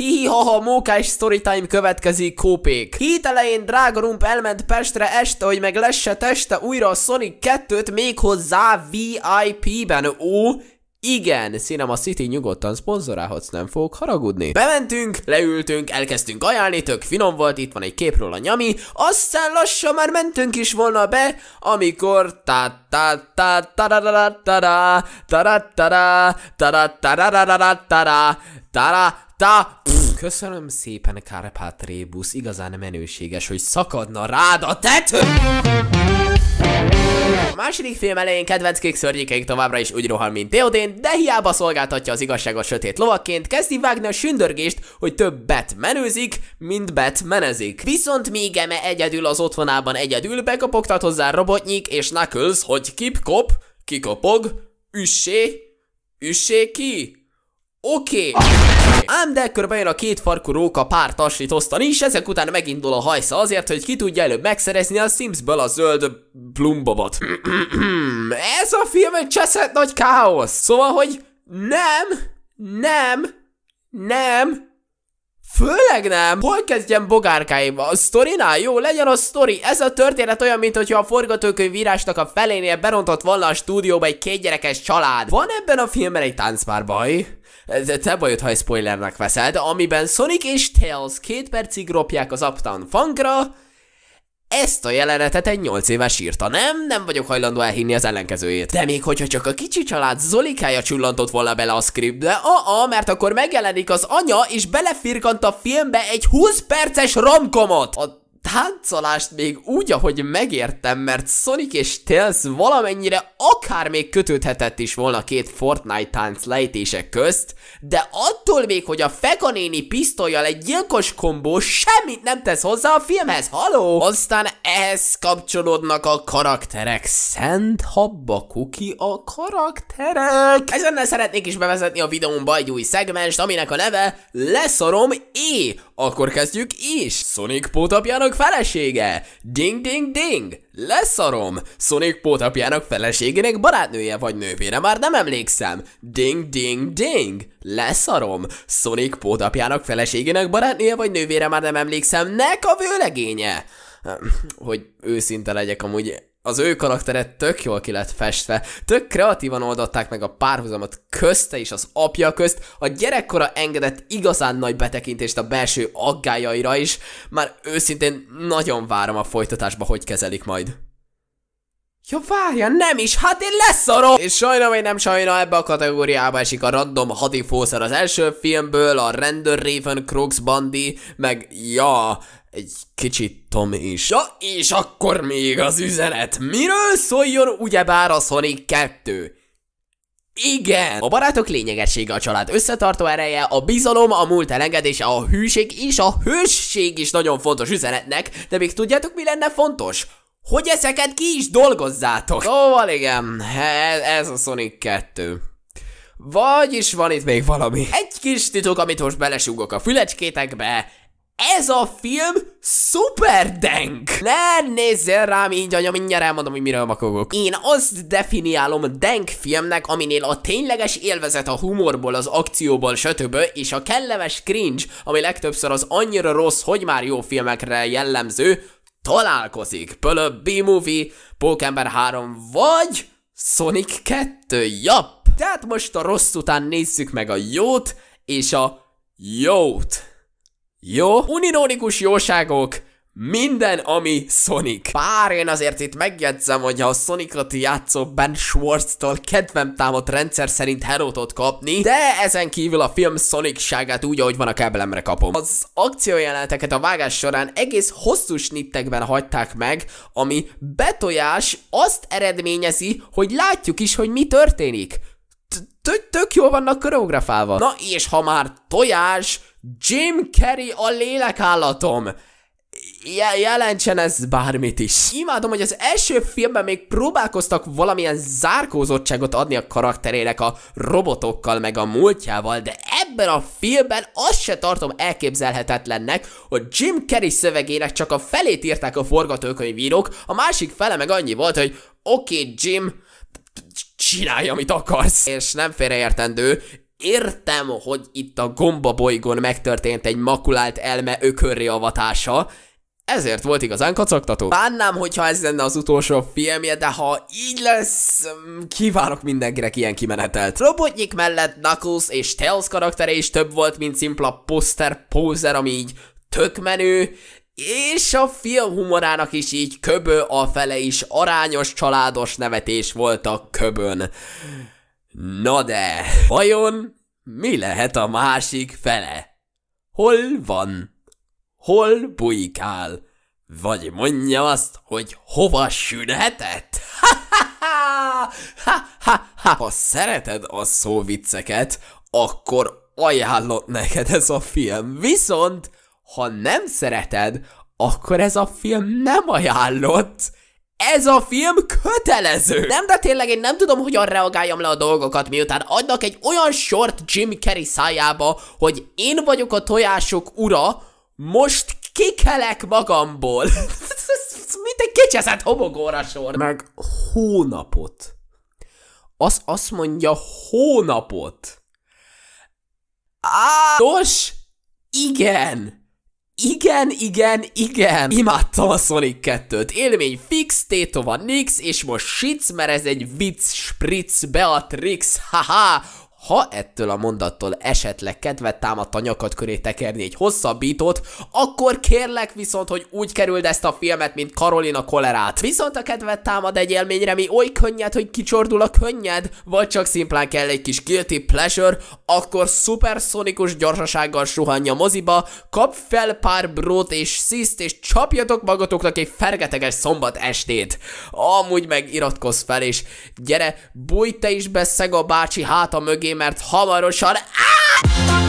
Hihihaha, mókás storytime következik, kópék. Hét elején drága Rump elment Pestre este, hogy meg lesse teste újra a Sonic 2-t méghozzá VIP-ben. Ó, igen, a City nyugodtan szponzorálhatsz, nem fogok haragudni. Bementünk, leültünk, elkezdtünk ajánlni, tök finom volt, itt van egy képről a nyami, aztán lassan már mentünk is volna be, amikor tá tá tá tá tá tá tá tá tá tá tá tá tá tá tá tá tá látta? Pff, köszönöm szépen, Kárpát igazán menőséges, hogy szakadna rád a tető! A második film elején kedvenc kék szörnyékeink továbbra is úgy rohan, mint Teodén, de hiába szolgáltatja az igazságot sötét lovakként, kezdi vágni a sündörgést, hogy több bet menőzik, mint bet menezik. Viszont még eme egyedül az otthonában egyedül bekopogtat hozzá Robotnyik és Knuckles, hogy kip-kop, kikopog, üssé, üssé ki. Oké. Okay. Ám de ekkor bejön a két farkú róka pár taslit osztani, és ezek után megindul a hajsza azért, hogy ki tudja előbb megszerezni a Simsből a zöld plumbobot. Ez a film egy cseszett nagy káosz. Szóval, hogy nem, nem, nem, Főleg nem. Hol kezdjem bogárkáimba? A sztorinál? Jó, legyen a sztori. Ez a történet olyan, mint hogyha a forgatókönyvírásnak a felénél berontott volna a stúdióba egy kétgyerekes család. Van ebben a filmben egy táncpár baj? te bajod, ha spoilernek veszed, amiben Sonic és Tails két percig ropják az Uptown Funkra, ezt a jelenetet egy 8 éves írta, nem? Nem vagyok hajlandó elhinni az ellenkezőjét. De még hogyha csak a kicsi család Zolikája csullantott volna bele a scriptbe, a, a mert akkor megjelenik az anya, és belefirkant a filmbe egy 20 perces romkomot. A táncolást még úgy, ahogy megértem, mert Sonic és Tails valamennyire akár még kötődhetett is volna két Fortnite tánc lejtések közt, de attól még, hogy a Feka néni pisztolyjal egy gyilkos kombó semmit nem tesz hozzá a filmhez, haló? Aztán ehhez kapcsolódnak a karakterek. Szent habba kuki a karakterek. Ezennel szeretnék is bevezetni a videómba egy új szegmens, aminek a neve Leszorom é. Akkor kezdjük is. Sonic pótapjának Sonic felesége! Ding ding ding! Leszarom! Sonic pótapjának feleségének barátnője vagy nővére, már nem emlékszem. Ding ding ding! Leszarom! Sonic pótapjának feleségének barátnője vagy nővére, már nem emlékszem. Nek a vőlegénye! Hogy őszinte legyek amúgy, az ő karaktere tök jól ki lett festve, tök kreatívan oldották meg a párhuzamot közte és az apja közt, a gyerekkora engedett igazán nagy betekintést a belső aggájaira is, már őszintén nagyon várom a folytatásba, hogy kezelik majd. Ja várja, nem is, hát én leszarom! És sajna vagy nem sajna, ebbe a kategóriába esik a random hadifószer az első filmből, a rendőr Raven Crooks Bandi, meg ja, egy kicsit Tom is. Ja, és akkor még az üzenet. Miről szóljon ugyebár a Sonic 2? Igen! A barátok lényegessége, a család összetartó ereje, a bizalom, a múlt elengedése, a hűség és a hősség is nagyon fontos üzenetnek, de még tudjátok mi lenne fontos? Hogy ezeket ki is dolgozzátok! Szóval igen, ez, ez a Sonic 2. Vagyis van itt még valami. Egy kis titok, amit most belesúgok a fülecskétekbe, ez a film super denk! Ne nézzél rám így, anya, mindjárt elmondom, hogy miről makogok. Én azt definiálom denk filmnek, aminél a tényleges élvezet a humorból, az akcióból, stb. és a kellemes cringe, ami legtöbbször az annyira rossz, hogy már jó filmekre jellemző, találkozik. Pölö B-Movie, Pókember 3 vagy Sonic 2, jap! Tehát most a rossz után nézzük meg a jót és a jót. Jó? Unironikus jóságok! Minden, ami Sonic. Bár én azért itt megjegyzem, hogy ha a Sonicot játszó Ben Schwartz-tól kedvem támadt rendszer szerint herótot kapni, de ezen kívül a film Sonic-ságát úgy, ahogy van a kábelemre kapom. Az akciójeleneteket a vágás során egész hosszú snittekben hagyták meg, ami betojás azt eredményezi, hogy látjuk is, hogy mi történik. Tök jól vannak koreografálva. Na és ha már tojás, Jim Carrey a lélekállatom! Je- jelentsen ez bármit is. Imádom, hogy az első filmben még próbálkoztak valamilyen zárkózottságot adni a karakterének a robotokkal meg a múltjával, de ebben a filmben azt se tartom elképzelhetetlennek, hogy Jim Carrey szövegének csak a felét írták a forgatókönyvírók, a másik fele meg annyi volt, hogy oké okay, Jim, csinálj, amit akarsz. És nem félreértendő, Értem, hogy itt a gomba bolygón megtörtént egy makulált elme ökörri avatása, ezért volt igazán kacagtató. Bánnám, hogyha ez lenne az utolsó filmje, de ha így lesz, mm, kívánok mindenkinek ilyen kimenetelt. Robotnyik mellett Knuckles és Tails karaktere is több volt, mint szimpla poster poser, ami így tök menő, és a film humorának is így köbö a fele is arányos családos nevetés volt a köbön. Na de, vajon mi lehet a másik fele? Hol van? Hol bujkál? Vagy mondja azt, hogy hova sülhetett? Ha-ha-ha! Ha szereted a szóvicceket, akkor ajánlott neked ez a film. Viszont, ha nem szereted, akkor ez a film nem ajánlott ez a film kötelező. Nem, de tényleg én nem tudom, hogyan reagáljam le a dolgokat, miután adnak egy olyan short Jim Carrey szájába, hogy én vagyok a tojások ura, most kikelek magamból. Mint egy kicseszett homogóra sor. Meg hónapot. Az azt mondja hónapot. Á, nos, igen igen, igen, igen. Imádtam a Sonic 2-t. Élmény fix, tétova nix, és most shits, mert ez egy vicc, spritz, Beatrix, haha. Ha ettől a mondattól esetleg kedvet támadt a nyakad köré tekerni egy hosszabbítót, akkor kérlek viszont, hogy úgy kerüld ezt a filmet, mint Karolina kolerát. Viszont a kedvet támad egy élményre, mi oly könnyed, hogy kicsordul a könnyed, vagy csak szimplán kell egy kis guilty pleasure, akkor szuperszonikus gyorsasággal suhanja moziba, kap fel pár brót és sziszt, és csapjatok magatoknak egy fergeteges szombat estét. Amúgy meg iratkozz fel, és gyere, bújj te is be Szega bácsi háta mögé, végén, mert hamarosan... Á!